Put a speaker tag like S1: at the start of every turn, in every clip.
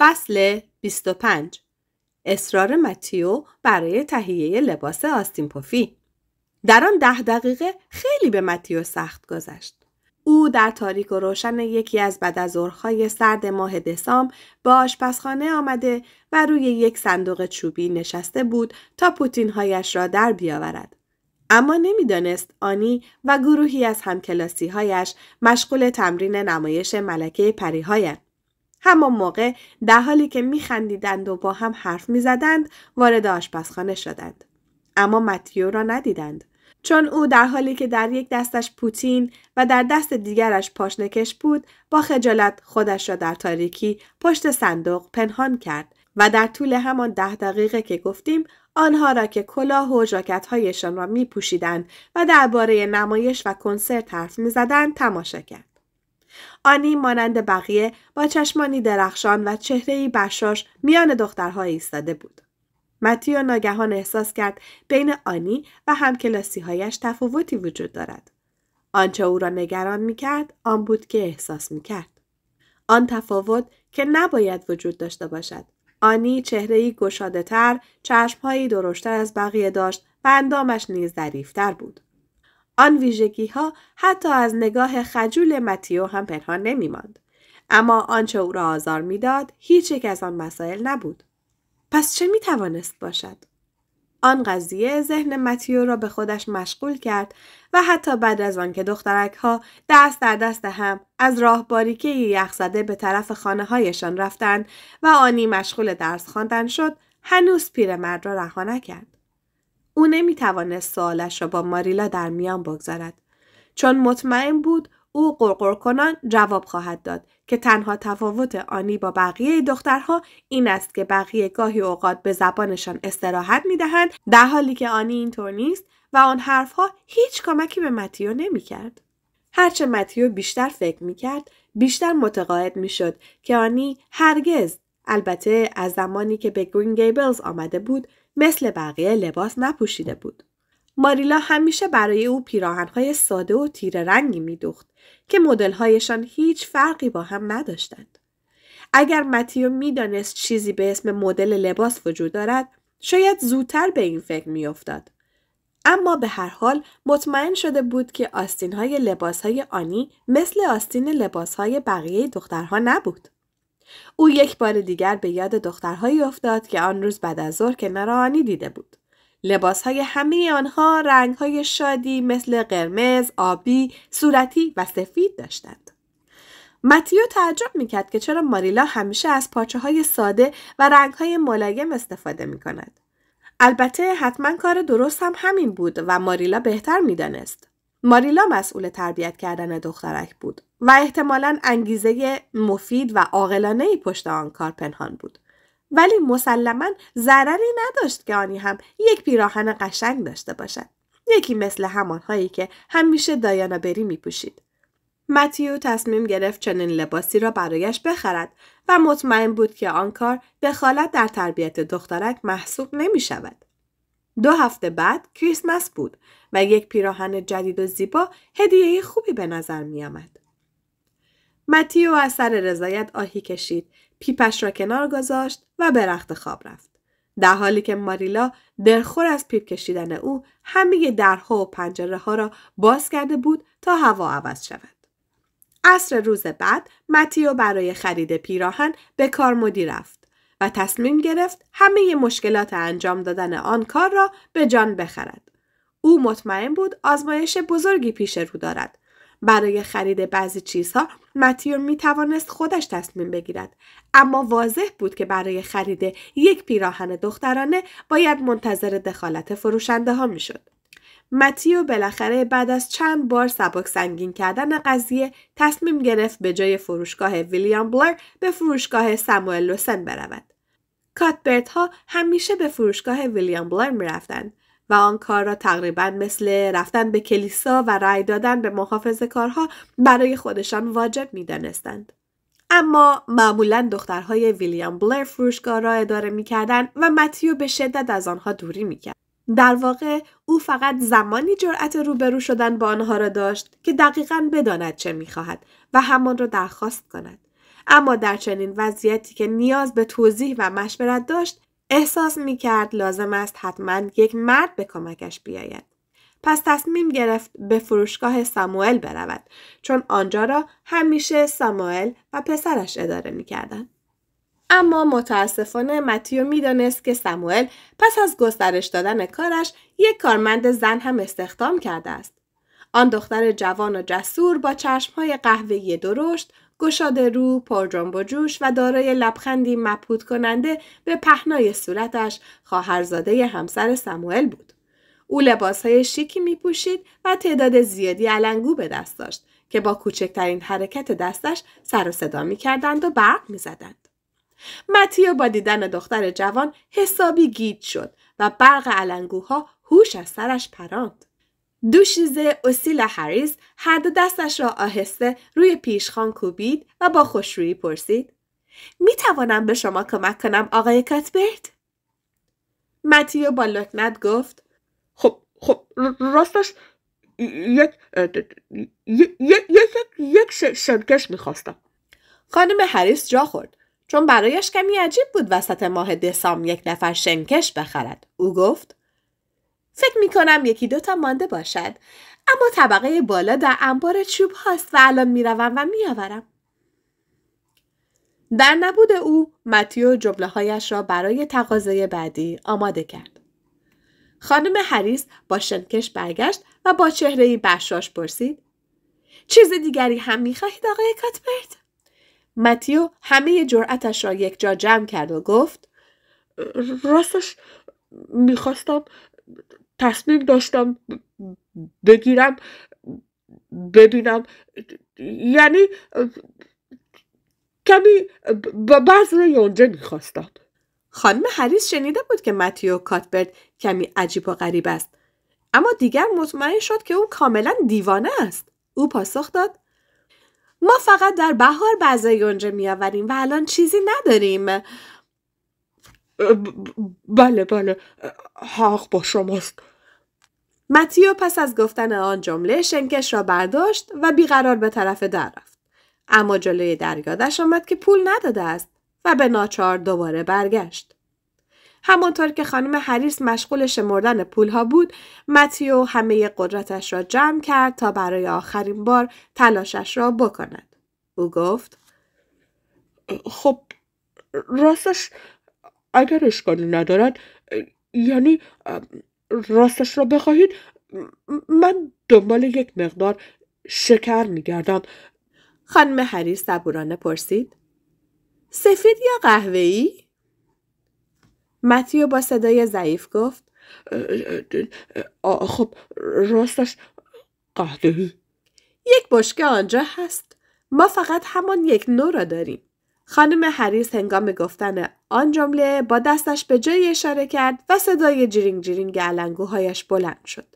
S1: فصل 25 اصرار متیو برای تهیه لباس آستین پوفی در آن ده دقیقه خیلی به متیو سخت گذشت. او در تاریک و روشن یکی از بدازورهای سرد ماه دسام به آشپزخانه آمده و روی یک صندوق چوبی نشسته بود تا پوتینهایش را در بیاورد. اما نمیدانست آنی و گروهی از همکلاسیهایش مشغول تمرین نمایش ملکه پریهایند. همان موقع در حالی که میخندیدند و با هم حرف میزدند وارد آشپزخانه شدند اما متیو را ندیدند چون او در حالی که در یک دستش پوتین و در دست دیگرش پاشنکش بود با خجالت خودش را در تاریکی پشت صندوق پنهان کرد و در طول همان ده دقیقه که گفتیم آنها را که کلاه و هایشان را می و درباره نمایش و کنسرت حرف می تماشا کرد. آنی مانند بقیه با چشمانی درخشان و چهرهی بشاش میان دخترهای ایستاده بود. متیو ناگهان احساس کرد بین آنی و همکلاسیهایش تفاوتی وجود دارد. آنچه او را نگران میکرد آن بود که احساس میکرد. آن تفاوت که نباید وجود داشته باشد. آنی چهرهی گشاده تر، چشمهایی درشتر از بقیه داشت و اندامش نیز دریفتر بود. آن ویژگی ها حتی از نگاه خجول متیو هم پنهان نمی ماند. اما آنچه او را آزار میداد هیچ یک از آن مسائل نبود. پس چه می توانست باشد؟ آن قضیه ذهن متیو را به خودش مشغول کرد و حتی بعد از که دخترک ها دست در دست هم از راه باریکه یخزده به طرف خانه هایشان رفتند و آنی مشغول درس خواندن شد هنوز پیرمرد را رها نکرد. او نمیتوانست سوالش را با ماریلا در میان بگذارد چون مطمئن بود او قرقر کنان جواب خواهد داد که تنها تفاوت آنی با بقیه دخترها این است که بقیه گاهی اوقات به زبانشان استراحت میدهند در حالی که آنی اینطور نیست و آن حرفها هیچ کمکی به متیو نمیکرد هرچه متیو بیشتر فکر کرد بیشتر متقاعد شد که آنی هرگز البته از زمانی که به گرین گیبلز آمده بود مثل بقیه لباس نپوشیده بود. ماریلا همیشه برای او پیراهنهای ساده و تیره رنگی می دخت که مدلهایشان هیچ فرقی با هم نداشتند. اگر متیو دانست چیزی به اسم مدل لباس وجود دارد شاید زودتر به این فکر افتاد. اما به هر حال مطمئن شده بود که آستین های لباس های آنی مثل آستین لباس های بقیه دخترها نبود. او یک بار دیگر به یاد دخترهایی افتاد که آن روز بعد از ظهر کنار آنی دیده بود. لباسهای همه آنها رنگهای شادی مثل قرمز، آبی، صورتی و سفید داشتند. متیو تعجب میکرد که چرا ماریلا همیشه از پاچه های ساده و رنگ های ملایم استفاده میکند البته حتما کار درست هم همین بود و ماریلا بهتر میدانست. ماریلا مسئول تربیت کردن دخترک بود و احتمالا انگیزه مفید و عاقلانه ای پشت آن کار پنهان بود ولی مسلما ضرری نداشت که آنی هم یک پیراهن قشنگ داشته باشد یکی مثل همانهایی که همیشه دایانا بری می پوشید. متیو تصمیم گرفت چنین لباسی را برایش بخرد و مطمئن بود که آن کار دخالت در تربیت دخترک محسوب نمی شود. دو هفته بعد کریسمس بود و یک پیراهن جدید و زیبا هدیه خوبی به نظر می آمد. متیو از سر رضایت آهی کشید، پیپش را کنار گذاشت و به رخت خواب رفت. در حالی که ماریلا درخور از پیپ کشیدن او همه درها و پنجره ها را باز کرده بود تا هوا عوض شود. عصر روز بعد متیو برای خرید پیراهن به مدی رفت و تصمیم گرفت همه مشکلات انجام دادن آن کار را به جان بخرد. او مطمئن بود آزمایش بزرگی پیش رو دارد برای خرید بعضی چیزها متیو می توانست خودش تصمیم بگیرد اما واضح بود که برای خرید یک پیراهن دخترانه باید منتظر دخالت فروشنده ها می شد. متیو بالاخره بعد از چند بار سبک سنگین کردن قضیه تصمیم گرفت به جای فروشگاه ویلیام بلر به فروشگاه ساموئل لوسن برود. کاتبرت ها همیشه به فروشگاه ویلیام بلر می و آن کار را تقریبا مثل رفتن به کلیسا و رأی دادن به محافظ کارها برای خودشان واجب می اما معمولا دخترهای ویلیام بلر فروشگاه را اداره میکردند و متیو به شدت از آنها دوری میکرد در واقع او فقط زمانی جرأت روبرو شدن با آنها را داشت که دقیقا بداند چه میخواهد و همان را درخواست کند اما در چنین وضعیتی که نیاز به توضیح و مشورت داشت احساس می کرد لازم است حتما یک مرد به کمکش بیاید. پس تصمیم گرفت به فروشگاه ساموئل برود چون آنجا را همیشه ساموئل و پسرش اداره می کردن. اما متاسفانه متیو دانست که ساموئل پس از گسترش دادن کارش یک کارمند زن هم استخدام کرده است آن دختر جوان و جسور با چشمهای قهوه‌ای درشت، گشاده رو، پرجنب و جوش و دارای لبخندی مبهوت کننده به پهنای صورتش خواهرزاده همسر سموئل بود. او لباسهای شیکی می و تعداد زیادی علنگو به دست داشت که با کوچکترین حرکت دستش سر و صدا می و برق می زدند. متیو با دیدن دختر جوان حسابی گید شد و برق علنگوها هوش از سرش پراند. دوشیزه اوسیلا هریس هر دو دستش را آهسته روی پیشخان کوبید و با خوشرویی پرسید می توانم به شما کمک کنم آقای کاتبرت؟ متیو با
S2: لکنت گفت خب خب راستش یک یک یک یک شنکش میخواستم خانم هریس جا خورد
S1: چون برایش کمی عجیب بود وسط ماه دسام یک نفر شنکش بخرد او گفت فکر می کنم یکی دوتا مانده باشد اما طبقه بالا در انبار چوب هاست و الان میروم و میآورم در نبود او متیو جبله هایش را برای تقاضای بعدی آماده کرد خانم هریس با شنکش برگشت و با چهره بحشاش پرسید چیز دیگری هم میخواهید آقای کاتبرت متیو همه
S2: جرأتش را یک جا جمع کرد و گفت راستش میخواستم تصمیم داشتم بگیرم ببینم یعنی کمی بذر یونجه میخواستم خانم هریس شنیده بود که متیو کاتبرد
S1: کمی عجیب و غریب است اما دیگر مطمئن شد که او کاملا دیوانه است او پاسخ داد ما فقط در بهار بذر یونجه میآوریم و الان چیزی نداریم بله بله حق با شماست متیو پس از گفتن آن جمله شنکش را برداشت و بیقرار به طرف در رفت اما جلوی در یادش آمد که پول نداده است و به ناچار دوباره برگشت همانطور که خانم هریس مشغول شمردن پولها بود متیو همه قدرتش را جمع کرد تا برای
S2: آخرین بار تلاشش را بکند او گفت خب راستش اگر اشکالی ندارد یعنی راستش را بخواهید من دنبال یک مقدار شکر میگردم خانم هریس صبورانه پرسید
S1: سفید یا قهوه‌ای؟ متیو با صدای ضعیف گفت
S2: خب راستش قهوه‌ای یک بشکه آنجا هست ما فقط همان یک نو را داریم خانم
S1: هریس هنگام گفتن آن جمله با دستش به جای اشاره کرد و صدای جیرینگ جیرینگ علنگوهایش بلند شد.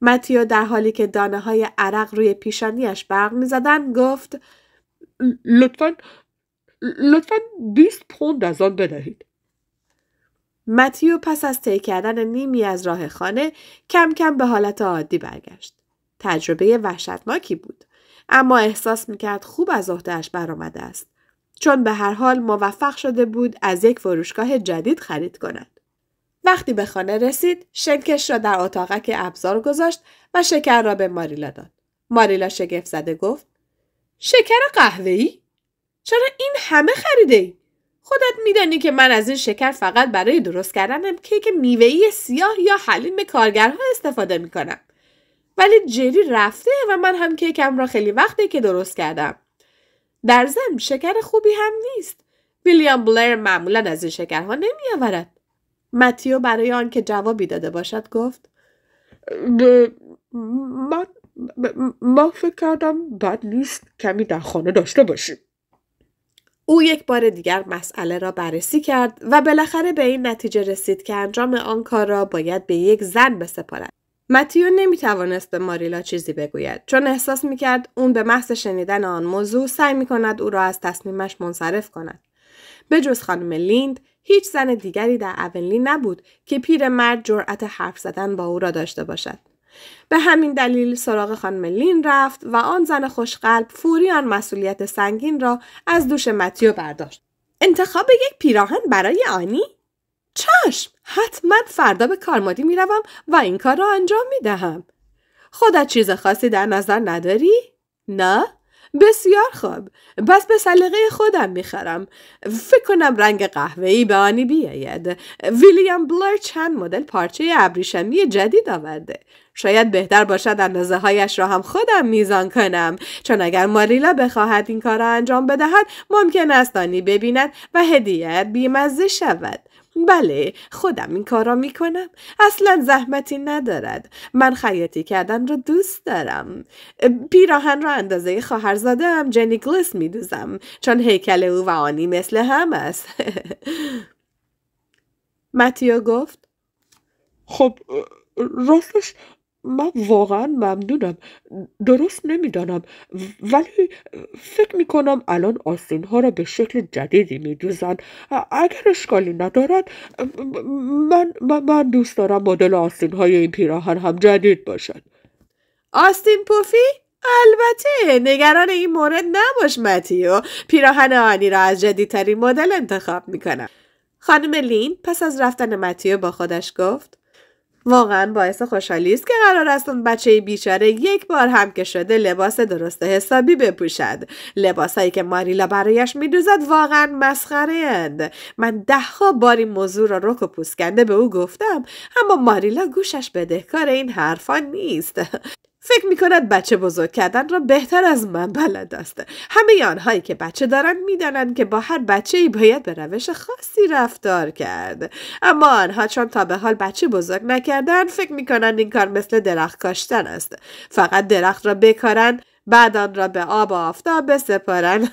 S1: متیو در حالی که دانه های عرق روی
S2: پیشانیش برق میزدند گفت لطفا لطفا 20 پوند از آن بدهید. متیو پس از طی کردن
S1: نیمی از راه خانه کم کم به حالت عادی برگشت. تجربه وحشتناکی بود اما احساس میکرد خوب از عهدهاش برآمده است. چون به هر حال موفق شده بود از یک فروشگاه جدید خرید کند. وقتی به خانه رسید، شنکش را در اتاقک ابزار گذاشت و شکر را به ماریلا داد. ماریلا شگفت زده گفت: شکر قهوه‌ای؟ چرا این همه خریده ای؟ خودت میدانی که من از این شکر فقط برای درست کردن کیک میوه‌ای سیاه یا حلیم کارگرها استفاده میکنم. ولی جری رفته و من هم کیکم را خیلی وقته که درست کردم. در زم شکر خوبی هم نیست
S2: ویلیام بلر معمولا از
S1: این شکرها نمیآورد متیو برای آنکه جوابی
S2: داده باشد گفت من ما فکر کردم بد نیست کمی در خانه داشته باشیم او یک بار
S1: دیگر مسئله را بررسی کرد و بالاخره به این نتیجه رسید که انجام آن کار را باید به یک زن بسپارد متیو نمیتوانست به ماریلا چیزی بگوید چون احساس میکرد اون به محض شنیدن آن موضوع سعی کند او را از تصمیمش منصرف کند به جز خانم لیند هیچ زن دیگری در اولین نبود که پیر مرد جرأت حرف زدن با او را داشته باشد به همین دلیل سراغ خانم لین رفت و آن زن خوشقلب فوری آن مسئولیت سنگین را از دوش متیو برداشت انتخاب یک پیراهن برای آنی چشم حتما فردا به کارمادی میروم و این کار را انجام میدهم خودت چیز خاصی در نظر نداری نه بسیار خوب بس به سلیقه خودم میخرم فکر کنم رنگ قهوه‌ای به آنی بیاید ویلیام بلر چند مدل پارچه ابریشمی جدید آورده شاید بهتر باشد اندازه هایش را هم خودم میزان کنم چون اگر ماریلا بخواهد این کار را انجام بدهد ممکن است آنی ببیند و هدیهت بیمزه شود بله خودم این کار را می اصلا زحمتی ندارد من خیاطی کردن رو دوست دارم پیراهن رو اندازه خواهرزاده هم جنی گلس می چون هیکل او و آنی مثل
S2: هم است متیو گفت خب راستش من واقعا ممنونم درست نمیدانم ولی فکر میکنم الان آستین ها را به شکل جدیدی میدوزن اگر اشکالی ندارد من, دوست دارم مدل آستین های این پیراهن هم جدید باشد آستین پوفی؟ البته نگران این مورد نباش متیو پیراهن آنی را از جدیدترین
S1: مدل انتخاب میکنم خانم لین پس از رفتن متیو با خودش گفت واقعا باعث خوشحالی است که قرار است اون بچه بیچاره یک بار هم که شده لباس درست حسابی بپوشد لباسهایی که ماریلا برایش میدوزد واقعا مسخره اند من دهها بار این موضوع را رک و پوسکنده به او گفتم اما ماریلا گوشش بدهکار این حرفان نیست فکر می کند بچه بزرگ کردن را بهتر از من بلد است. همه آنهایی که بچه دارند میدانند که با هر بچه ای باید به روش خاصی رفتار کرد. اما آنها چون تا به حال بچه بزرگ نکردن فکر می کنند این کار مثل درخت کاشتن است. فقط درخت را بکارند بعد آن را به آب و آفتاب بسپارند.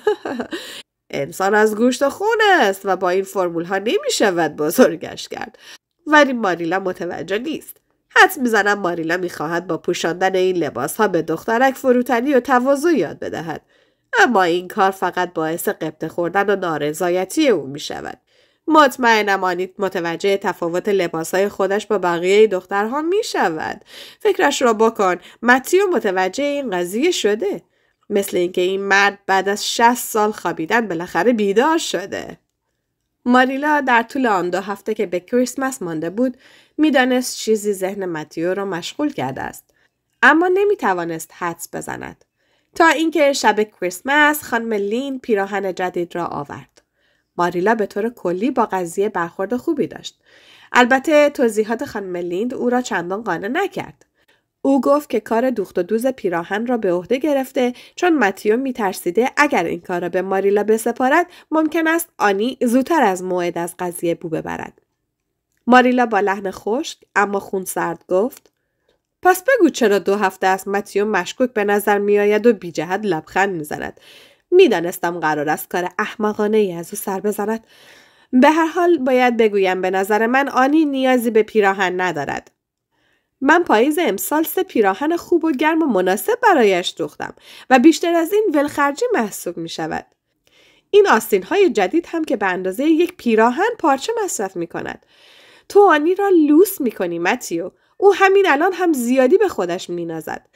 S1: انسان از گوشت و خون است و با این فرمول ها نمی شود بزرگش کرد. ولی ماریلا متوجه نیست. حدس میزنم ماریلا میخواهد با پوشاندن این لباس ها به دخترک فروتنی و تواضع یاد بدهد اما این کار فقط باعث قبطه خوردن و نارضایتی او می شود. مطمئنم آنیت متوجه تفاوت لباسهای خودش با بقیه دخترها می شود. فکرش را بکن متیو متوجه این قضیه شده. مثل اینکه این مرد بعد از شست سال خوابیدن بالاخره بیدار شده. ماریلا در طول آن دو هفته که به کریسمس مانده بود میدانست چیزی ذهن متیو را مشغول کرده است اما نمی حدس بزند تا اینکه شب کریسمس خانم لین پیراهن جدید را آورد ماریلا به طور کلی با قضیه برخورد خوبی داشت البته توضیحات خانم لیند او را چندان قانع نکرد او گفت که کار دوخت و دوز پیراهن را به عهده گرفته چون متیو میترسیده اگر این کار را به ماریلا بسپارد ممکن است آنی زودتر از موعد از قضیه بو ببرد ماریلا با لحن خشک اما خونسرد گفت پس بگو چرا دو هفته است متیو مشکوک به نظر میآید و بیجهت لبخند میزند میدانستم قرار است کار احمقانه ای از او سر بزند به هر حال باید بگویم به نظر من آنی نیازی به پیراهن ندارد من پاییز امسال سه پیراهن خوب و گرم و مناسب برایش دوختم و بیشتر از این ولخرجی محسوب می شود. این آستین های جدید هم که به اندازه یک پیراهن پارچه مصرف می کند. تو آنی را لوس می کنی متیو. او همین الان هم زیادی به خودش می نازد.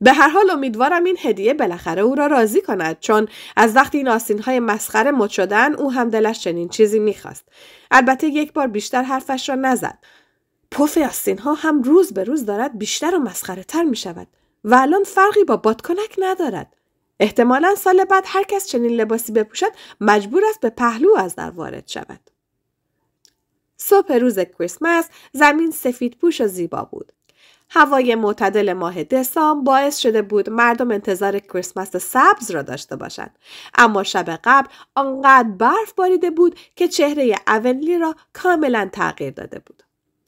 S1: به هر حال امیدوارم این هدیه بالاخره او را راضی کند چون از وقتی این آسین های مسخره مد شدن او هم دلش چنین چیزی میخواست البته یک بار بیشتر حرفش را نزد پف یاسین ها هم روز به روز دارد بیشتر و مسخره تر می شود و الان فرقی با بادکنک ندارد. احتمالا سال بعد هر کس چنین لباسی بپوشد مجبور است به پهلو از در وارد شود. صبح روز کریسمس زمین سفید پوش و زیبا بود. هوای معتدل ماه دسام باعث شده بود مردم انتظار کریسمس سبز را داشته باشند اما شب قبل آنقدر برف باریده بود که چهره اولی را کاملا تغییر داده بود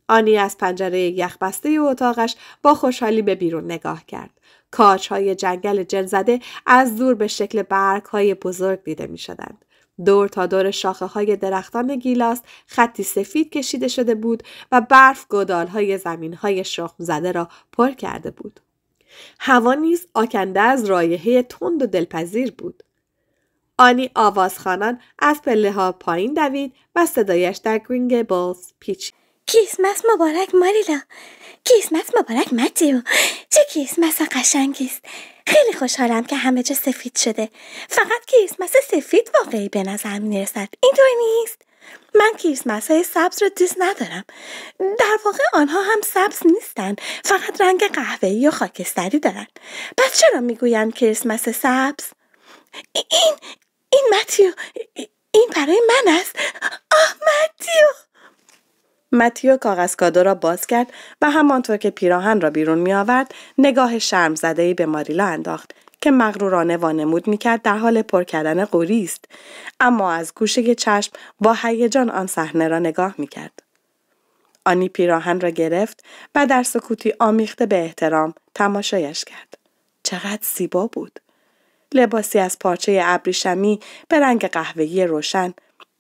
S1: آنی از پنجره یخبسته اتاقش با خوشحالی به بیرون نگاه کرد. کاچهای های جنگل جل زده از دور به شکل برگ های بزرگ دیده می شدند. دور تا دور شاخه های درختان گیلاس خطی سفید کشیده شده بود و برف گودال های زمین های شخم زده را پر کرده بود. هوا نیز آکنده از رایحه تند و دلپذیر بود. آنی آوازخانان از پله ها پایین دوید و صدایش در بولز پیچید. کریسمس مبارک ماریلا کریسمس مبارک متیو چه کریسمس قشنگی است خیلی خوشحالم که همه جا سفید شده فقط کریسمس سفید واقعی به نظر میرسد اینطور نیست من کریسمس های سبز رو دوست ندارم در واقع آنها هم سبز نیستند فقط رنگ قهوه‌ای و خاکستری دارن پس چرا میگویم کریسمس سبز این این متیو این برای من است آه متیو متیو کاغذکادو را باز کرد و همانطور که پیراهن را بیرون می آورد نگاه شرم زده به ماریلا انداخت که مغرورانه وانمود کرد در حال پر کردن قوری است اما از گوشه چشم با هیجان آن صحنه را نگاه می کرد. آنی پیراهن را گرفت و در سکوتی آمیخته به احترام تماشایش کرد چقدر زیبا بود لباسی از پارچه ابریشمی به رنگ قهوه‌ای روشن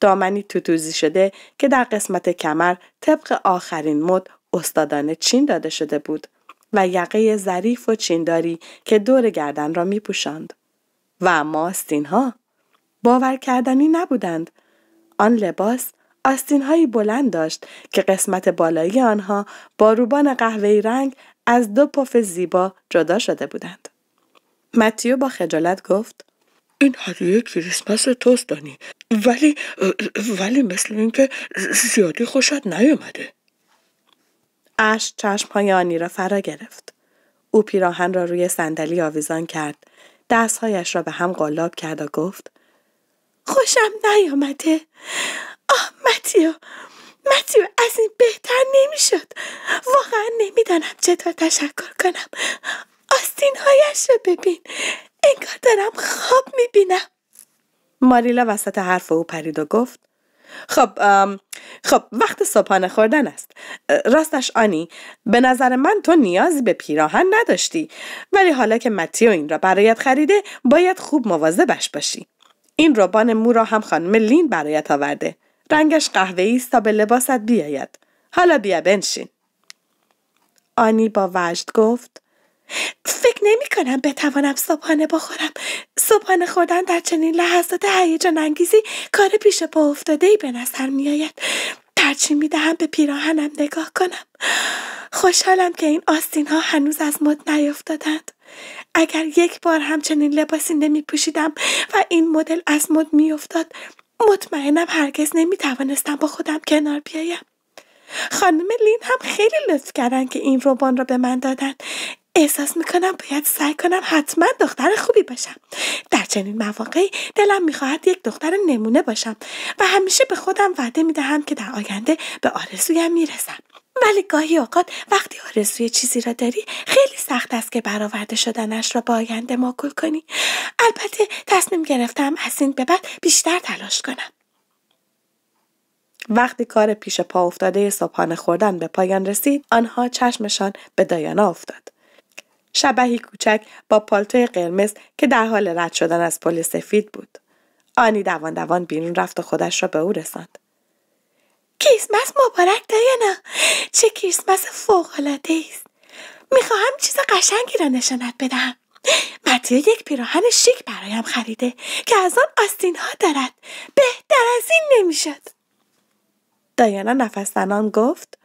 S1: دامنی توتوزی شده که در قسمت کمر طبق آخرین مد استادان چین داده شده بود و یقه ظریف و چینداری که دور گردن را می پوشند. و اما آستین ها باور کردنی نبودند. آن لباس آستین هایی بلند داشت که قسمت بالایی آنها با روبان قهوه رنگ از دو پف زیبا جدا شده بودند.
S2: متیو با خجالت گفت این هدیه کریسمس توست دانی ولی ولی مثل اینکه زیادی خوشت نیومده
S1: اش چشم های آنی را فرا گرفت او پیراهن را روی صندلی آویزان کرد دستهایش را به هم قلاب کرد و گفت خوشم نیامده آه متیو متیو از این بهتر نمیشد واقعا نمیدانم چطور تشکر کنم آستین هایش رو ببین انگار دارم خواب میبینم ماریلا وسط حرف او پرید و گفت خب خب وقت صبحانه خوردن است راستش آنی به نظر من تو نیازی به پیراهن نداشتی ولی حالا که متیو این را برایت خریده باید خوب مواظبش باشی این روبان مو را هم خانم لین برایت آورده رنگش قهوه است تا به لباست بیاید حالا بیا بنشین آنی با وجد گفت فکر نمی کنم بتوانم صبحانه بخورم صبحانه خوردن در چنین لحظات هیجان انگیزی کار پیش پا افتاده ای به نظر می آید ترچی می دهم به پیراهنم نگاه کنم خوشحالم که این آستین ها هنوز از مد نیفتادند اگر یک بار همچنین لباسی نمی پوشیدم و این مدل از مد می افتاد مطمئنم هرگز نمی توانستم با خودم کنار بیایم خانم لین هم خیلی لطف کردن که این روبان را به من دادن احساس میکنم باید سعی کنم حتما دختر خوبی باشم در چنین مواقعی دلم میخواهد یک دختر نمونه باشم و همیشه به خودم وعده میدهم که در آینده به آرزویم میرسم ولی گاهی اوقات وقتی آرزوی چیزی را داری خیلی سخت است که برآورده شدنش را با آینده ماکول کنی البته تصمیم گرفتم از این به بعد بیشتر تلاش کنم وقتی کار پیش پا افتاده صبحانه خوردن به پایان رسید آنها چشمشان به دایانا افتاد شبهی کوچک با پالتوی قرمز که در حال رد شدن از پل سفید بود آنی دوان دوان بیرون رفت و خودش را به او رساند کریسمس مبارک دایانا چه کریسمس فوقالعاده است میخواهم چیز قشنگی را نشانت بدهم متیه یک پیراهن شیک برایم خریده که از آن آستین ها دارد بهتر از این نمیشد دایانا نفس گفت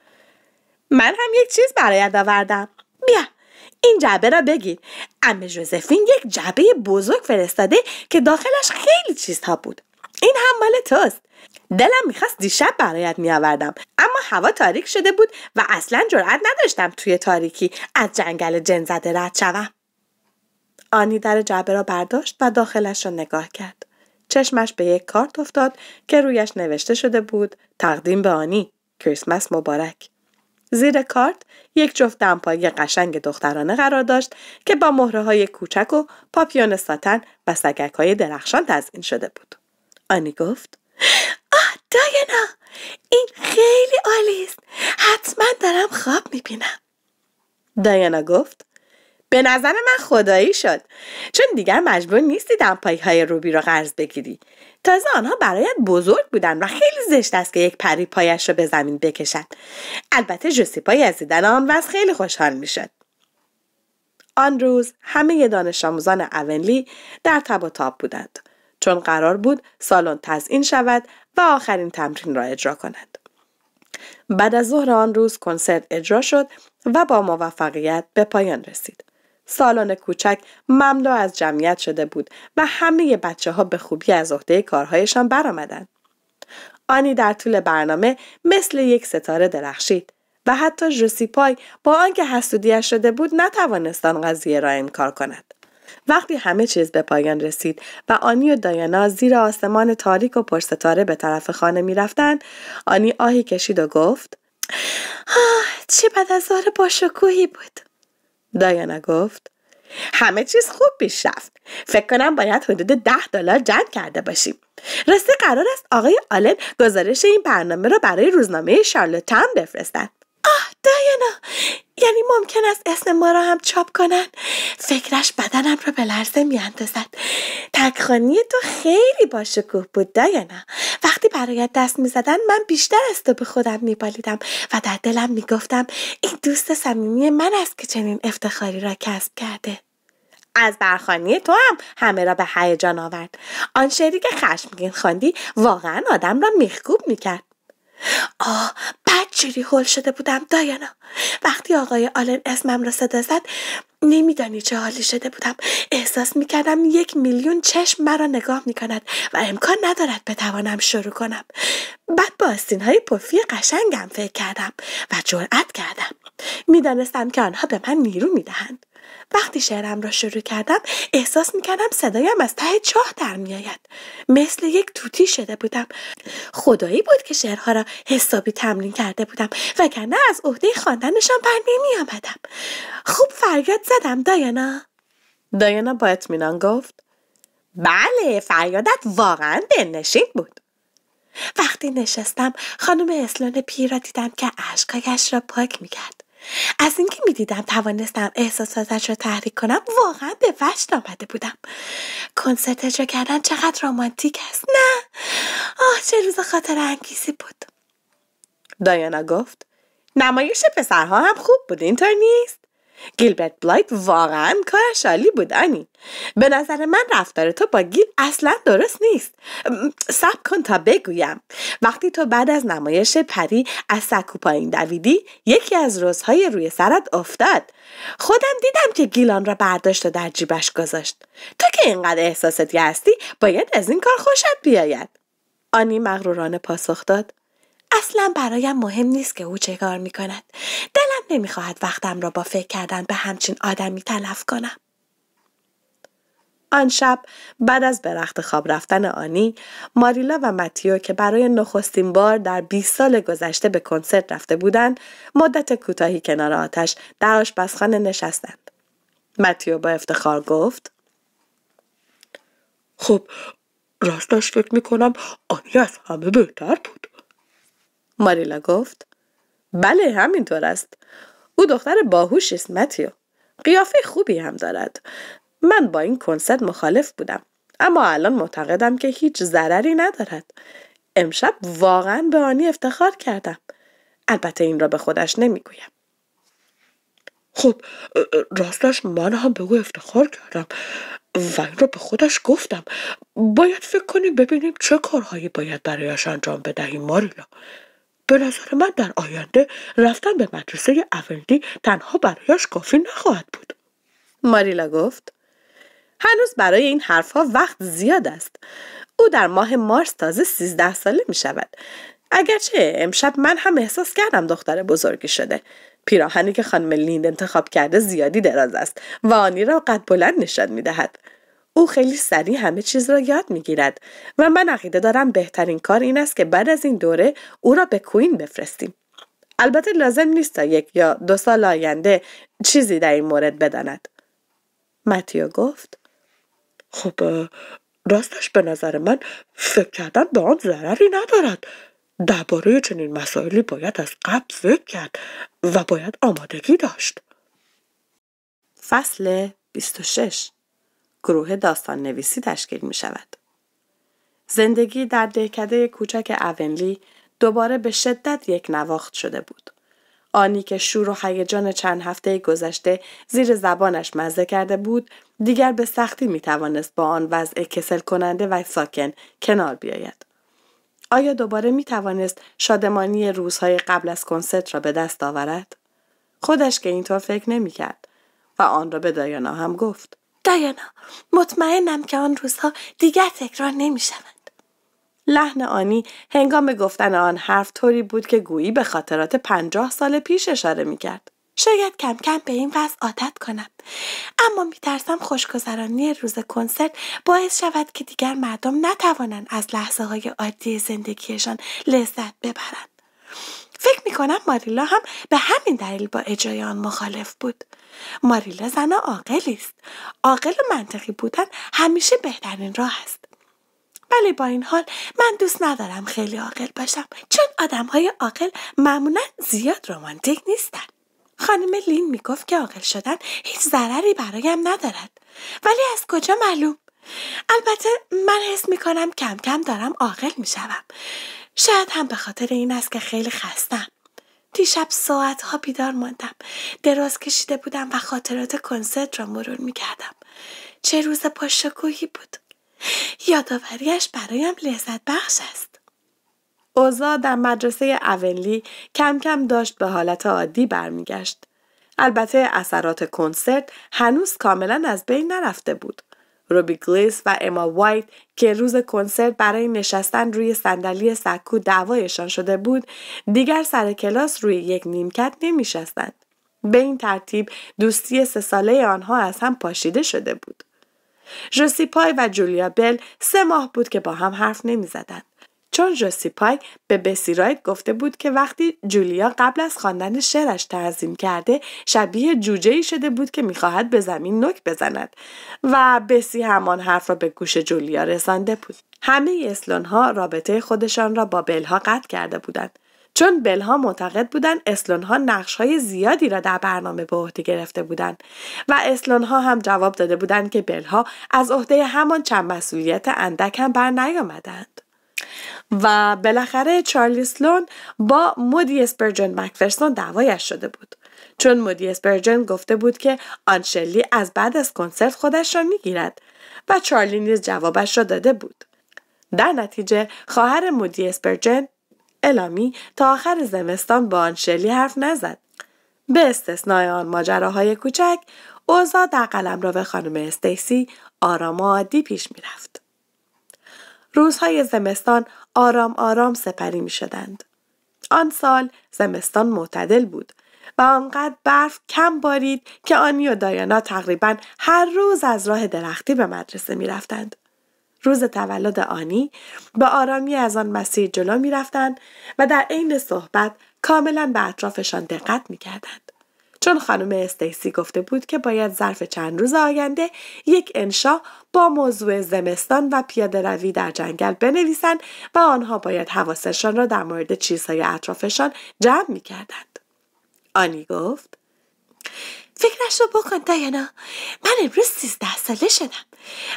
S1: من هم یک چیز برایت آوردم بیا این جعبه را بگیر ام جوزفین یک جعبه بزرگ فرستاده که داخلش خیلی چیزها بود این هم مال توست دلم میخواست دیشب برایت میآوردم اما هوا تاریک شده بود و اصلا جرأت نداشتم توی تاریکی از جنگل جن زده رد شوم آنی در جعبه را برداشت و داخلش را نگاه کرد چشمش به یک کارت افتاد که رویش نوشته شده بود تقدیم به آنی کریسمس مبارک زیر کارت یک جفت دمپایی قشنگ دخترانه قرار داشت که با مهره های کوچک و پاپیون ساتن و سگک های درخشان تزئین شده بود. آنی گفت آه داینا این خیلی عالی است حتما دارم خواب میبینم داینا گفت به نظر من خدایی شد چون دیگر مجبور نیستی دمپایی های روبی را قرض بگیری تازه آنها برایت بزرگ بودن و خیلی زشت است که یک پری پایش را به زمین بکشد البته جوسیپای از دیدن آن وز خیلی خوشحال میشد آن روز همه دانش آموزان اونلی در تب و تاب بودند چون قرار بود سالن تزئین شود و آخرین تمرین را اجرا کند بعد از ظهر آن روز کنسرت اجرا شد و با موفقیت به پایان رسید سالن کوچک مملو از جمعیت شده بود و همه بچه ها به خوبی از عهده کارهایشان برآمدند. آنی در طول برنامه مثل یک ستاره درخشید و حتی پای با آنکه حسودیش شده بود نتوانست آن قضیه را انکار کند وقتی همه چیز به پایان رسید و آنی و دایانا زیر آسمان تاریک و پرستاره به طرف خانه رفتن آنی آهی کشید و گفت آه چه بد از ظهر باشکوهی بود دایانا گفت همه چیز خوب پیش رفت فکر کنم باید حدود ده دلار جمع کرده باشیم راستی قرار است آقای آلن گزارش این برنامه را برای روزنامه شارلوتان بفرستد دایانا یعنی ممکن است اسم ما را هم چاپ کنن فکرش بدنم را به لرزه میاندازد تکخانی تو خیلی باشکوه بود دایانا وقتی برایت دست میزدن من بیشتر از تو به خودم میبالیدم و در دلم میگفتم این دوست صمیمی من است که چنین افتخاری را کسب کرده از برخانی تو هم همه را به هیجان آورد آن شعری که خشمگین خواندی واقعا آدم را میخکوب میکرد آه جوری هل شده بودم دایانا وقتی آقای آلن اسمم را صدا زد نمیدانی چه حالی شده بودم احساس میکردم یک میلیون چشم مرا نگاه میکند و امکان ندارد بتوانم شروع کنم بعد با آستین های پفی قشنگم فکر کردم و جرأت کردم میدانستم که آنها به من نیرو میدهند وقتی شعرم را شروع کردم احساس میکردم صدایم از ته چاه در میآید مثل یک توتی شده بودم خدایی بود که شعرها را حسابی تمرین کرده بودم وگرنه از عهده خواندنشان بر نمیآمدم خوب فریاد زدم دایانا دایانا با اطمینان گفت بله فریادت واقعا دلنشین بود وقتی نشستم خانم اسلان پیر را دیدم که اشکایش را پاک میکرد از اینکه میدیدم توانستم احساساتش رو تحریک کنم واقعا به وجد آمده بودم کنسرتش رو کردن چقدر رمانتیک است نه آه چه روز خاطر انگیزی بود دایانا گفت نمایش پسرها هم خوب بود اینطور نیست گیلبرت بلایت واقعا کارش عالی بود آنی به نظر من رفتار تو با گیل اصلا درست نیست سب کن تا بگویم وقتی تو بعد از نمایش پری از سکو پایین دویدی یکی از روزهای روی سرت افتاد خودم دیدم که گیلان را برداشت و در جیبش گذاشت تو که اینقدر احساستی هستی باید از این کار خوشت بیاید آنی مغرورانه پاسخ داد اصلا برایم مهم نیست که او چه کار می کند. دلم نمیخواهد وقتم را با فکر کردن به همچین آدمی تلف کنم. آن شب بعد از به خواب رفتن آنی ماریلا و متیو که برای نخستین بار در 20 سال گذشته به کنسرت رفته بودند مدت کوتاهی کنار آتش در آشپزخانه نشستند متیو با افتخار گفت
S2: خب راستش فکر میکنم آنی از همه بهتر بود ماریلا گفت بله همینطور است
S1: او دختر باهوش است متیو قیافه خوبی هم دارد من با این کنسرت مخالف بودم اما الان معتقدم که هیچ ضرری ندارد امشب واقعا به آنی افتخار کردم البته این را به خودش نمیگویم
S2: خب راستش من هم به او افتخار کردم و این را به خودش گفتم باید فکر کنیم ببینیم چه کارهایی باید برایش انجام بدهیم ماریلا به نظر من در آینده رفتن به مدرسه اولدی تنها برایش کافی نخواهد بود ماریلا گفت
S1: هنوز برای این حرفها وقت زیاد است او در ماه مارس تازه سیزده ساله می شود اگرچه امشب من هم احساس کردم دختر بزرگی شده پیراهنی که خانم لیند انتخاب کرده زیادی دراز است و آنی را قد بلند نشان می دهد او خیلی سریع همه چیز را یاد گیرد و من عقیده دارم بهترین کار این است که بعد از این دوره او را به کوین بفرستیم البته لازم نیست تا یک یا دو سال آینده چیزی در این مورد بداند
S2: متیو گفت خب راستش به نظر من فکر کردن به آن ضرری ندارد درباره چنین مسائلی باید از قبل فکر کرد و باید آمادگی داشت
S1: فصل
S2: 26
S1: گروه داستان نویسی تشکیل می شود. زندگی در دهکده کوچک اونلی دوباره به شدت یک نواخت شده بود. آنی که شور و هیجان چند هفته گذشته زیر زبانش مزه کرده بود دیگر به سختی می توانست با آن وضع کسل کننده و ساکن کنار بیاید. آیا دوباره می توانست شادمانی روزهای قبل از کنسرت را به دست آورد؟ خودش که اینطور فکر نمی کرد و آن را به دایانا هم گفت. دایانا مطمئنم که آن روزها دیگر تکرار نمی شوند. لحن آنی هنگام گفتن آن حرف طوری بود که گویی به خاطرات پنجاه سال پیش اشاره می کرد. شاید کم کم به این وضع عادت کنم اما ترسم خوشگذرانی روز کنسرت باعث شود که دیگر مردم نتوانند از لحظه های عادی زندگیشان لذت ببرند فکر میکنم ماریلا هم به همین دلیل با اجرای آن مخالف بود ماریلا زن عاقلی است عاقل و منطقی بودن همیشه بهترین راه است ولی بله، با این حال من دوست ندارم خیلی عاقل باشم چون آدم های عاقل معمولا زیاد رمانتیک نیستن خانم لین میگفت که عاقل شدن هیچ ضرری برایم ندارد ولی از کجا معلوم البته من حس کنم کم کم دارم عاقل میشوم شاید هم به خاطر این است که خیلی خستم دیشب ساعت ها بیدار ماندم دراز کشیده بودم و خاطرات کنسرت را مرور می کردم چه روز پاشکوهی بود یادآوریش برایم لذت بخش است اوزا در مدرسه اونلی کم کم داشت به حالت عادی برمیگشت البته اثرات کنسرت هنوز کاملا از بین نرفته بود روبی گلیس و اما وایت که روز کنسرت برای نشستن روی صندلی سکو دعوایشان شده بود دیگر سر کلاس روی یک نیمکت نمیشستند به این ترتیب دوستی سه ساله آنها از هم پاشیده شده بود ژوسی پای و جولیا بل سه ماه بود که با هم حرف نمیزدند چون پای به رایت گفته بود که وقتی جولیا قبل از خواندن شعرش تعظیم کرده شبیه جوجه ای شده بود که میخواهد به زمین نک بزند و بسی همان حرف را به گوش جولیا رسانده بود همه اسلون ها رابطه خودشان را با بلها قطع کرده بودند چون بلها معتقد بودند اسلون ها نقش های زیادی را در برنامه به عهده گرفته بودند و اسلون ها هم جواب داده بودند که بلها از عهده همان چند مسئولیت اندک هم بر و بالاخره چارلی سلون با مودی اسپرجن مکفرسون دعوایش شده بود چون مودی اسپرجن گفته بود که آنشلی از بعد از کنسرت خودش را میگیرد و چارلی نیز جوابش را داده بود در نتیجه خواهر مودی اسپرجن الامی تا آخر زمستان با آنشلی حرف نزد به استثنای آن ماجراهای کوچک اوضاع در به خانم استیسی آرام عادی پیش میرفت روزهای زمستان آرام آرام سپری می شدند. آن سال زمستان معتدل بود و آنقدر برف کم بارید که آنی و دایانا تقریبا هر روز از راه درختی به مدرسه می رفتند. روز تولد آنی به آرامی از آن مسیر جلو می رفتند و در عین صحبت کاملا به اطرافشان دقت می کردند. چون خانم استیسی گفته بود که باید ظرف چند روز آینده یک انشا با موضوع زمستان و پیاده روی در جنگل بنویسن و آنها باید حواسشان را در مورد چیزهای اطرافشان جمع می کردند. آنی گفت فکرش رو بکن دایانا من امروز سیزده ساله شدم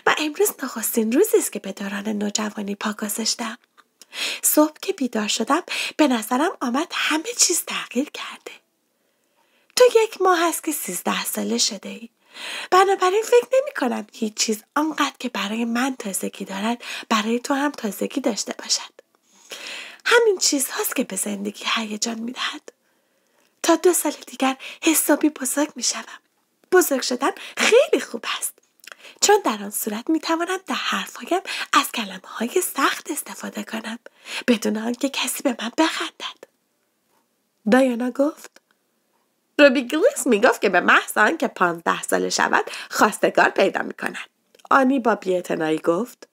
S1: و امروز نخستین روزی است که به دوران نوجوانی پا گذاشتم صبح که بیدار شدم به نظرم آمد همه چیز تغییر کرده تو یک ماه هست که سیزده ساله شده ای بنابراین فکر نمی کنم هیچ چیز آنقدر که برای من تازگی دارد برای تو هم تازگی داشته باشد همین چیز هاست که به زندگی هیجان می دهد. تا دو سال دیگر حسابی بزرگ می شدم. بزرگ شدن خیلی خوب است. چون در آن صورت می توانم در حرفهایم از کلمه های سخت استفاده کنم بدون آنکه کسی به من بخندد. دایانا گفت روبیگلیس میگفت که به محض که پانزده ساله شود خواستگار پیدا میکند آنی با بیاعتنایی گفت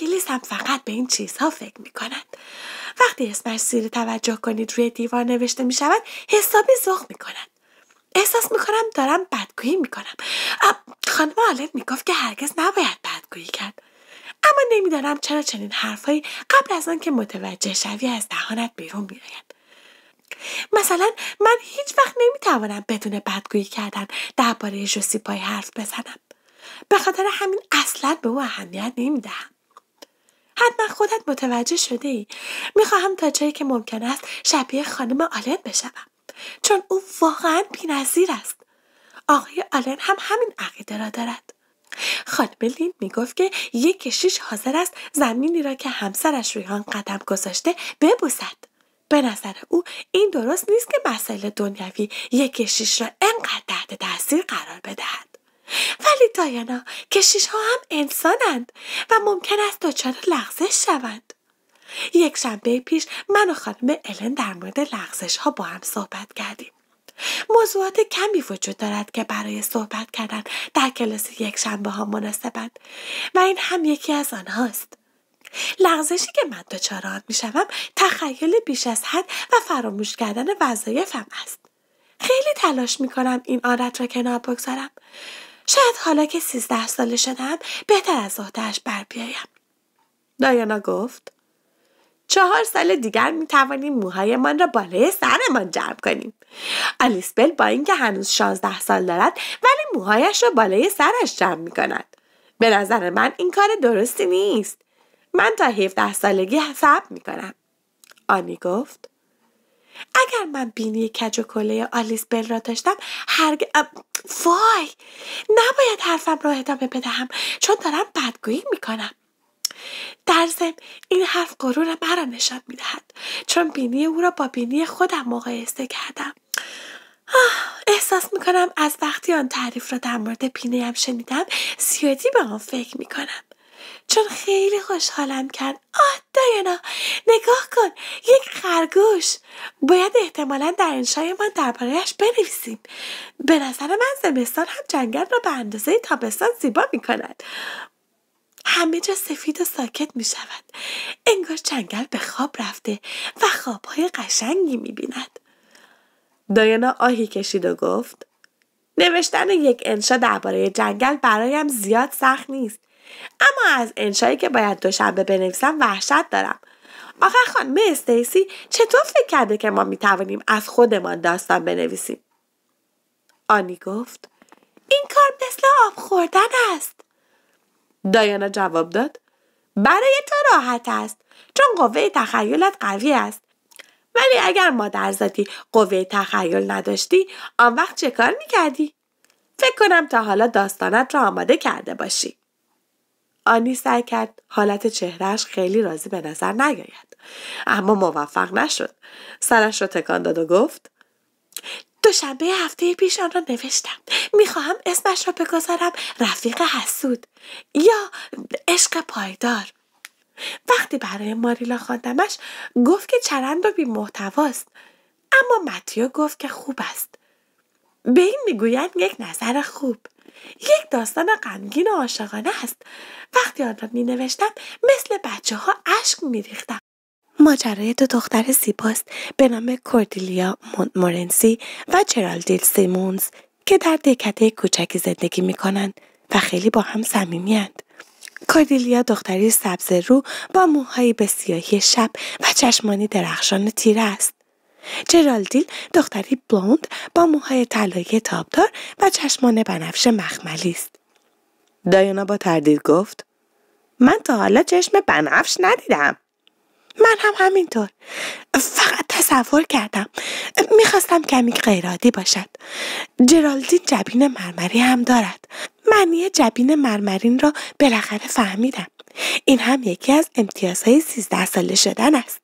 S1: گلیس هم فقط به این چیزها فکر میکند وقتی اسمش زیر توجه کنید روی دیوار نوشته میشود حسابی می میکند احساس میکنم دارم بدگویی میکنم خانم آلن میگفت که هرگز نباید بدگویی کرد اما نمیدانم چرا چنین حرفهایی قبل از که متوجه شوی از دهانت بیرون میآید مثلا من هیچ وقت نمیتوانم بدون بدگویی کردن درباره پای حرف بزنم به خاطر همین اصلا به او اهمیت نمیدهم حتما خودت متوجه شده ای میخواهم تا جایی که ممکن است شبیه خانم آلن بشوم چون او واقعا بینظیر است آقای آلن هم همین عقیده را دارد خانم لین میگفت که یک کشیش حاضر است زمینی را که همسرش روی آن قدم گذاشته ببوسد به نظر او این درست نیست که مسائل دنیوی یک را انقدر تحت تاثیر قرار بدهد ولی دایانا کشیش ها هم انسانند و ممکن است دچار لغزش شوند یک شنبه پیش من و خانم الن در مورد لغزش ها با هم صحبت کردیم موضوعات کمی وجود دارد که برای صحبت کردن در کلاس یک شنبه ها مناسبند و این هم یکی از آنهاست لغزشی که من دچار آن میشوم تخیل بیش از حد و فراموش کردن وظایفم است خیلی تلاش میکنم این عادت را کنار بگذارم شاید حالا که سیزده ساله شدم بهتر از عهدهاش بر بیایم دایانا گفت چهار سال دیگر می توانیم موهایمان را بالای سرمان جمع کنیم آلیسبل با اینکه هنوز شانزده سال دارد ولی موهایش را بالای سرش جمع می کند به نظر من این کار درستی نیست من تا 17 سالگی می میکنم آنی گفت اگر من بینی کج و کله آلیس بل را داشتم هرگ... وای نباید حرفم را ادامه بدهم چون دارم بدگویی میکنم در ضمن این حرف غرور مرا نشان میدهد چون بینی او را با بینی خودم مقایسه کردم احساس میکنم از وقتی آن تعریف را در مورد بینیم شنیدم زیادی به آن فکر میکنم چون خیلی خوشحالم کرد آه داینا نگاه کن یک خرگوش باید احتمالا در انشای ما دربارهش بنویسیم به نظر من زمستان هم جنگل را به اندازه تابستان زیبا می کند همه جا سفید و ساکت می شود انگار جنگل به خواب رفته و خوابهای قشنگی می بیند داینا آهی کشید و گفت نوشتن یک انشا درباره جنگل برایم زیاد سخت نیست اما از انشایی که باید دوشنبه بنویسم وحشت دارم آخر خان استیسی چطور فکر کرده که ما میتوانیم از خودمان داستان بنویسیم آنی گفت این کار مثل آب خوردن است دایانا جواب داد برای تو راحت است چون قوه تخیلت قوی است ولی اگر مادرزادی قوه تخیل نداشتی آن وقت چه کار میکردی؟ فکر کنم تا حالا داستانت را آماده کرده باشی. آنی سعی کرد حالت چهرهش خیلی راضی به نظر نیاید اما موفق نشد سرش را تکان داد و گفت دوشنبه هفته پیش آن را نوشتم میخواهم اسمش را بگذارم رفیق حسود یا عشق پایدار وقتی برای ماریلا خواندمش گفت که چرند و بیمحتواست اما متیو گفت که خوب است به این میگویند یک نظر خوب یک داستان غمگین و عاشقانه است وقتی آن را می نوشتم مثل بچه ها اشک می ماجرای دو دختر زیباست به نام کوردیلیا مورنسی و جرالدیل سیمونز که در دکته کوچکی زندگی می کنند و خیلی با هم صمیمیاند. کوردیلیا دختری سبز رو با موهایی به سیاهی شب و چشمانی درخشان تیره است. جرالدین دختری بلوند با موهای طلایی تابدار و چشمان بنفش مخملی است دایانا با تردید گفت من تا حالا چشم بنفش ندیدم من هم همینطور فقط تصور کردم میخواستم کمی غیرعادی باشد جرالدین جبین مرمری هم دارد معنی جبین مرمرین را بالاخره فهمیدم این هم یکی از امتیازهای 13 ساله شدن است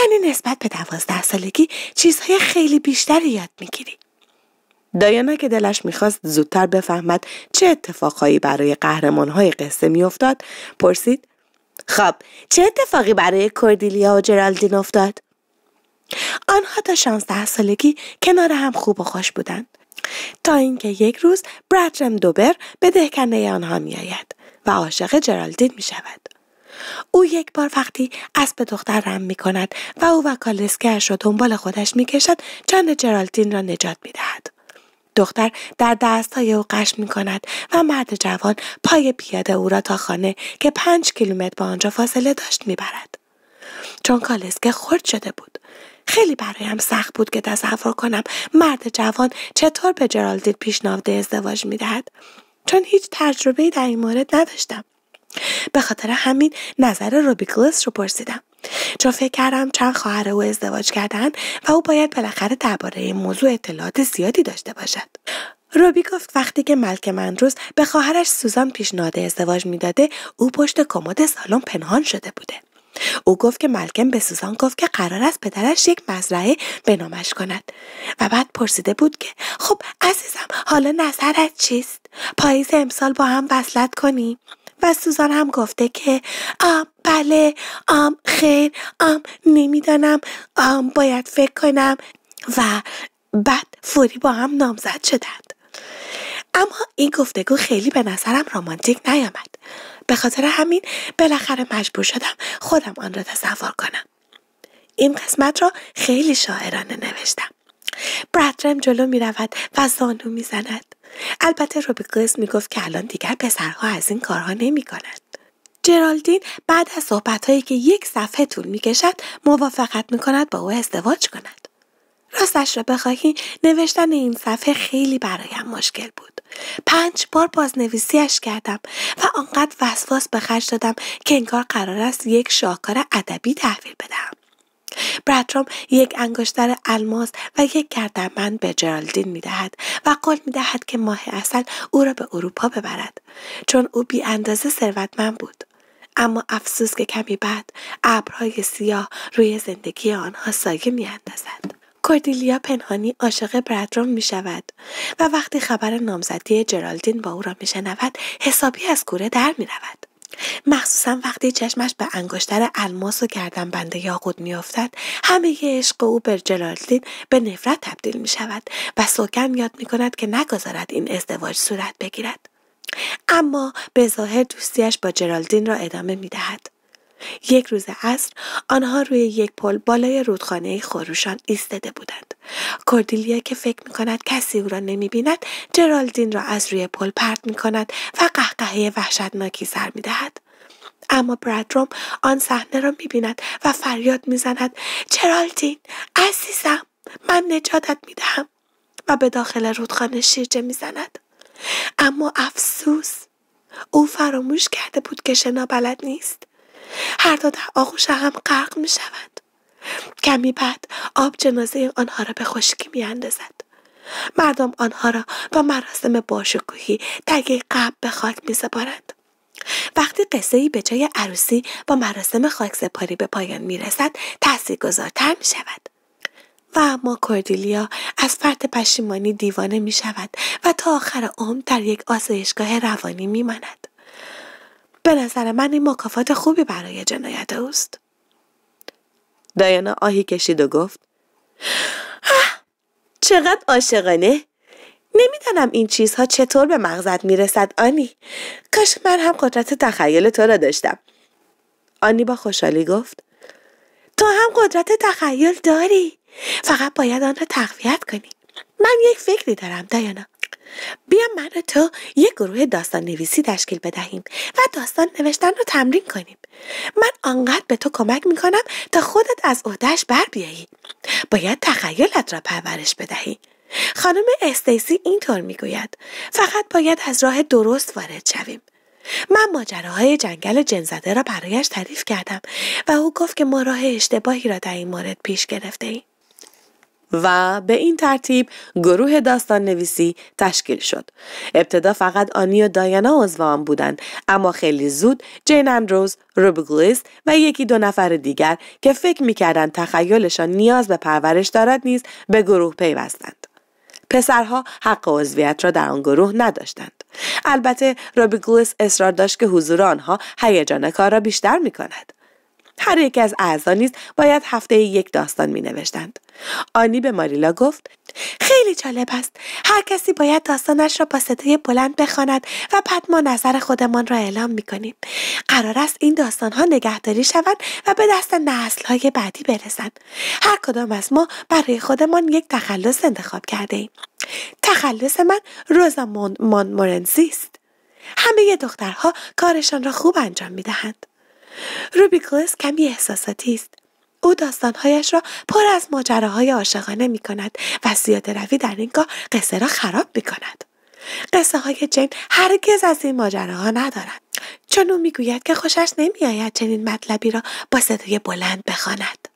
S1: یعنی نسبت به 12 سالگی چیزهای خیلی بیشتری یاد میگیری دایانا که دلش میخواست زودتر بفهمد چه اتفاقهایی برای قهرمانهای قصه میافتاد پرسید خب چه اتفاقی برای کوردیلیا و جرالدین افتاد آنها تا شانزده سالگی کنار هم خوب و خوش بودند تا اینکه یک روز برترم دوبر به دهکنه آنها میآید و عاشق جرالدین می شود. او یک بار وقتی اسب دختر رم می کند و او و کالسکهاش را دنبال خودش می کشد جان جرالدین را نجات می دهد. دختر در دستهای او قش می کند و مرد جوان پای پیاده او را تا خانه که پنج کیلومتر با آنجا فاصله داشت می برد. چون کالسکه خرد شده بود خیلی برایم سخت بود که تصور کنم مرد جوان چطور به جرالدین پیشنهاد ازدواج میدهد چون هیچ تجربه در این مورد نداشتم به خاطر همین نظر روبیکلس رو پرسیدم چون فکر کردم چند خواهر او ازدواج کردن و او باید بالاخره درباره این موضوع اطلاعات زیادی داشته باشد روبی گفت وقتی که ملک مندروز به خواهرش سوزان پیشنهاد ازدواج میداده او پشت کمد سالن پنهان شده بوده او گفت که ملکم به سوزان گفت که قرار است پدرش یک مزرعه به نامش کند و بعد پرسیده بود که خب عزیزم حالا نظرت چیست پاییز امسال با هم وصلت کنی؟ و سوزان هم گفته که آم بله آم خیر آم نمیدانم آم باید فکر کنم و بعد فوری با هم نامزد شدند اما این گفتگو خیلی به نظرم رمانتیک نیامد به خاطر همین بالاخره مجبور شدم خودم آن را تصور کنم این قسمت را خیلی شاعرانه نوشتم برادرم جلو می رود و زانو می زند. البته قسم می گفت که الان دیگر پسرها از این کارها نمی کند. جرالدین بعد از صحبت هایی که یک صفحه طول می کشد موافقت می کند با او ازدواج کند. راستش را بخواهی نوشتن این صفحه خیلی برایم مشکل بود پنج بار بازنویسیش کردم و آنقدر وسواس به خرج دادم که انگار قرار است یک شاهکار ادبی تحویل بدم برترام یک انگشتر الماس و یک گردنبند به جرالدین میدهد و قول میدهد که ماه اصل او را به اروپا ببرد چون او بی اندازه ثروتمند بود اما افسوس که کمی بعد ابرهای سیاه روی زندگی آنها سایه میاندازد کوردیلیا پنهانی عاشق بردروم می شود و وقتی خبر نامزدی جرالدین با او را می شنود حسابی از کوره در می رود. مخصوصا وقتی چشمش به انگشتر الماس و گردن بنده یاقود میافتد همه عشق او بر جرالدین به نفرت تبدیل می شود و سوکن یاد می کند که نگذارد این ازدواج صورت بگیرد اما به ظاهر دوستیش با جرالدین را ادامه می دهد. یک روز عصر آنها روی یک پل بالای رودخانه خروشان ایستاده بودند کردیلیا که فکر می کند کسی او را نمی جرالدین را از روی پل پرت می کند و قهقهه وحشتناکی سر می اما برادروم آن صحنه را می و فریاد میزند. جرالدین عزیزم من نجاتت میدهم. و به داخل رودخانه شیرجه می اما افسوس او فراموش کرده بود که شنا بلد نیست هر دو در آغوش هم غرق می شوند. کمی بعد آب جنازه آنها را به خشکی می اندازد. مردم آنها را با مراسم باشکوهی دقیق قبل به خاک می زبارند. وقتی قصه ای به جای عروسی با مراسم خاک سپاری به پایان می رسد تحصیل گذارتر می شود. و اما کردیلیا از فرد پشیمانی دیوانه می شود و تا آخر عمر در یک آسایشگاه روانی می ماند. به نظر من این مکافات خوبی برای جنایت اوست دایانا آهی کشید و گفت چقدر عاشقانه نمیدانم این چیزها چطور به مغزت میرسد آنی کاش من هم قدرت تخیل تو را داشتم آنی با خوشحالی گفت تو هم قدرت تخیل داری فقط باید آن را تقویت کنی من یک فکری دارم دایانا بیا من و تو یه گروه داستان نویسی تشکیل بدهیم و داستان نوشتن رو تمرین کنیم من آنقدر به تو کمک میکنم تا خودت از عهدهش بر بیایی باید تخیلت را پرورش بدهی خانم استیسی اینطور میگوید فقط باید از راه درست وارد شویم من ماجراهای جنگل جنزده را برایش تعریف کردم و او گفت که ما راه اشتباهی را در این مورد پیش گرفته و به این ترتیب گروه داستان نویسی تشکیل شد ابتدا فقط آنی و دایانا عضو آن بودند اما خیلی زود جین اندروز روبگلیس و یکی دو نفر دیگر که فکر میکردند تخیلشان نیاز به پرورش دارد نیز به گروه پیوستند پسرها حق عضویت را در آن گروه نداشتند البته گلس اصرار داشت که حضور آنها هیجان کار را بیشتر می کند. هر یکی از اعضا نیز باید هفته یک داستان می نوشتند. آنی به ماریلا گفت خیلی جالب است هر کسی باید داستانش را با صدای بلند بخواند و بعد ما نظر خودمان را اعلام می کنیم قرار است این داستان ها نگهداری شوند و به دست نسل های بعدی برسند هر کدام از ما برای خودمان یک تخلص انتخاب کرده ایم تخلص من روزاموند مون مورنزی است همه دخترها کارشان را خوب انجام می دهند. روبیکلس کمی احساساتی است او داستانهایش را پر از ماجراهای عاشقانه می کند و زیاده روی در این کار قصه را خراب می کند. قصه های جین هرگز از این ماجراها ندارد چون او میگوید که خوشش نمیآید چنین مطلبی را با صدای بلند بخواند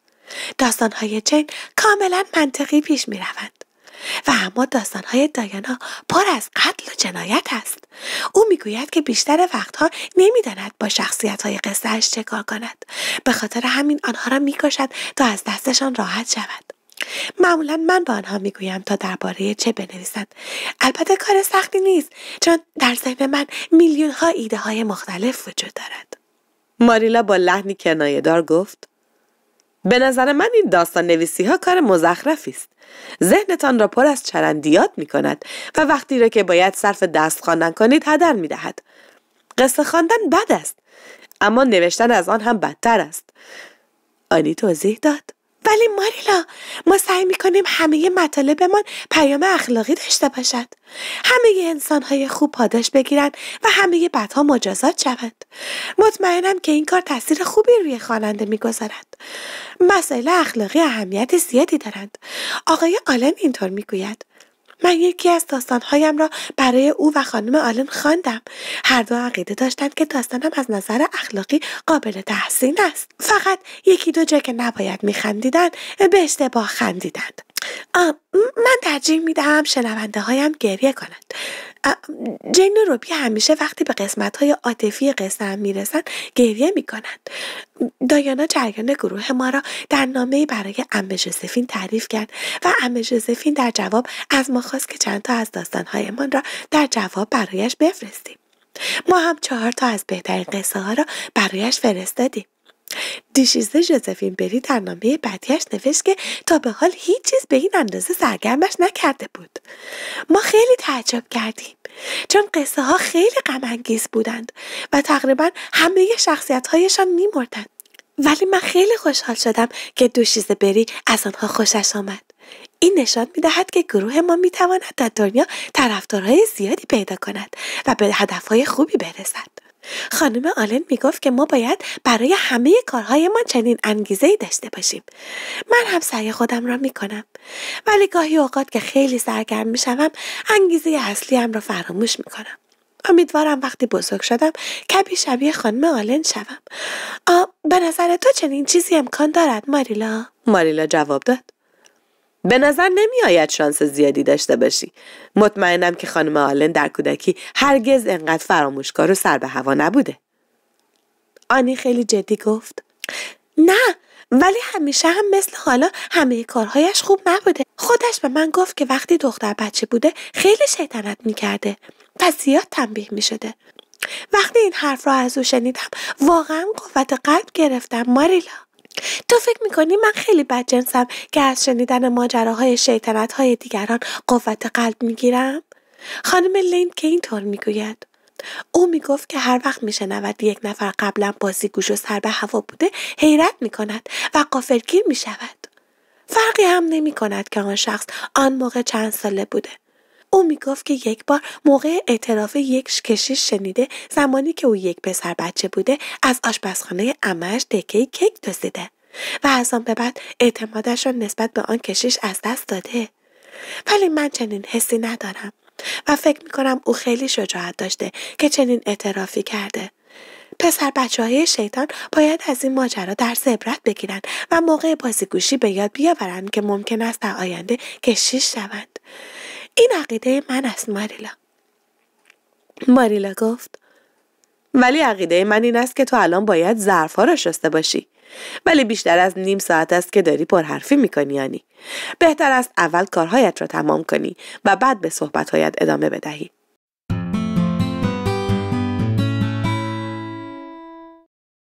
S1: داستانهای جین کاملا منطقی پیش می روند و اما داستانهای دایانا پر از قتل و جنایت است او میگوید که بیشتر وقتها نمیداند با شخصیتهای قصهاش کار کند به خاطر همین آنها را میکشد تا از دستشان راحت شود معمولا من به آنها میگویم تا درباره چه بنویسند البته کار سختی نیست چون در ذهن من میلیون ها ایده های مختلف وجود دارد
S2: ماریلا با لحنی کنایهدار گفت
S1: به نظر من این داستان نویسی ها کار مزخرفی است ذهنتان را پر از چرندیات می کند و وقتی را که باید صرف دست خواندن کنید هدر می دهد قصه خواندن بد است اما نوشتن از آن هم بدتر است آنی توضیح داد ولی ماریلا ما سعی میکنیم همه مطالبمان پیام اخلاقی داشته باشد همه انسانهای خوب پاداش بگیرند و همه بدها مجازات شوند مطمئنم که این کار تاثیر خوبی روی خواننده میگذارد مسائل اخلاقی اهمیت زیادی دارند آقای آلن اینطور میگوید من یکی از داستانهایم را برای او و خانم آلن خواندم هر دو عقیده داشتند که داستانم از نظر اخلاقی قابل تحسین است فقط یکی دو جا که نباید میخندیدند به اشتباه خندیدند من ترجیح میدهم شنونده هایم گریه کنند جین و روبی همیشه وقتی به قسمت های عاطفی قصه هم میرسند گریه میکنند دایانا جریان گروه ما را در نامه برای امه جوزفین تعریف کرد و امه جوزفین در جواب از ما خواست که چند تا از داستانهایمان را در جواب برایش بفرستیم ما هم چهار تا از بهترین قصه ها را برایش فرستادیم دوشیزه جوزفین بری در نامه بعدیش نوشت که تا به حال هیچ چیز به این اندازه سرگرمش نکرده بود ما خیلی تعجب کردیم چون قصه ها خیلی غم بودند و تقریبا همه شخصیت هایشان میمردند ولی من خیلی خوشحال شدم که دوشیزه بری از آنها خوشش آمد این نشان می دهد که گروه ما می تواند در دنیا طرفدارهای زیادی پیدا کند و به هدفهای خوبی برسد خانم آلن میگفت که ما باید برای همه کارهایمان چنین انگیزه ای داشته باشیم من هم سعی خودم را میکنم ولی گاهی اوقات که خیلی سرگرم میشوم انگیزه اصلیم را فراموش میکنم امیدوارم وقتی بزرگ شدم کمی شبیه خانم آلن شوم به نظر تو چنین چیزی امکان دارد ماریلا ماریلا جواب داد به نظر نمی آید شانس زیادی داشته باشی مطمئنم که خانم آلن در کودکی هرگز انقدر فراموشکار و سر به هوا نبوده آنی خیلی جدی گفت نه ولی همیشه هم مثل حالا همه کارهایش خوب نبوده خودش به من گفت که وقتی دختر بچه بوده خیلی شیطنت کرده. و زیاد تنبیه شده. وقتی این حرف را از او شنیدم واقعا قوت قلب گرفتم ماریلا تو فکر میکنی من خیلی بد جنسم که از شنیدن ماجراهای شیطنت های دیگران قوت قلب میگیرم؟ خانم لین که اینطور میگوید او میگفت که هر وقت میشنود یک نفر قبلا بازی گوش و سر به هوا بوده حیرت میکند و قافلگیر میشود فرقی هم نمی کند که آن شخص آن موقع چند ساله بوده او میگفت که یک بار موقع اعتراف یک کشیش شنیده زمانی که او یک پسر بچه بوده از آشپزخانه امش دکه کیک دزدیده و از آن به بعد اعتمادش را نسبت به آن کشیش از دست داده ولی من چنین حسی ندارم و فکر میکنم او خیلی شجاعت داشته که چنین اعترافی کرده پسر بچه های شیطان باید از این ماجرا در عبرت بگیرند و موقع بازیگوشی به یاد بیاورند که ممکن است در آینده کشیش شوند این عقیده من است ماریلا ماریلا گفت ولی عقیده من این است که تو الان باید ها را شسته باشی ولی بیشتر از نیم ساعت است که داری پرحرفی میکنی یعنی بهتر است اول کارهایت را تمام کنی و بعد به صحبتهایت ادامه بدهی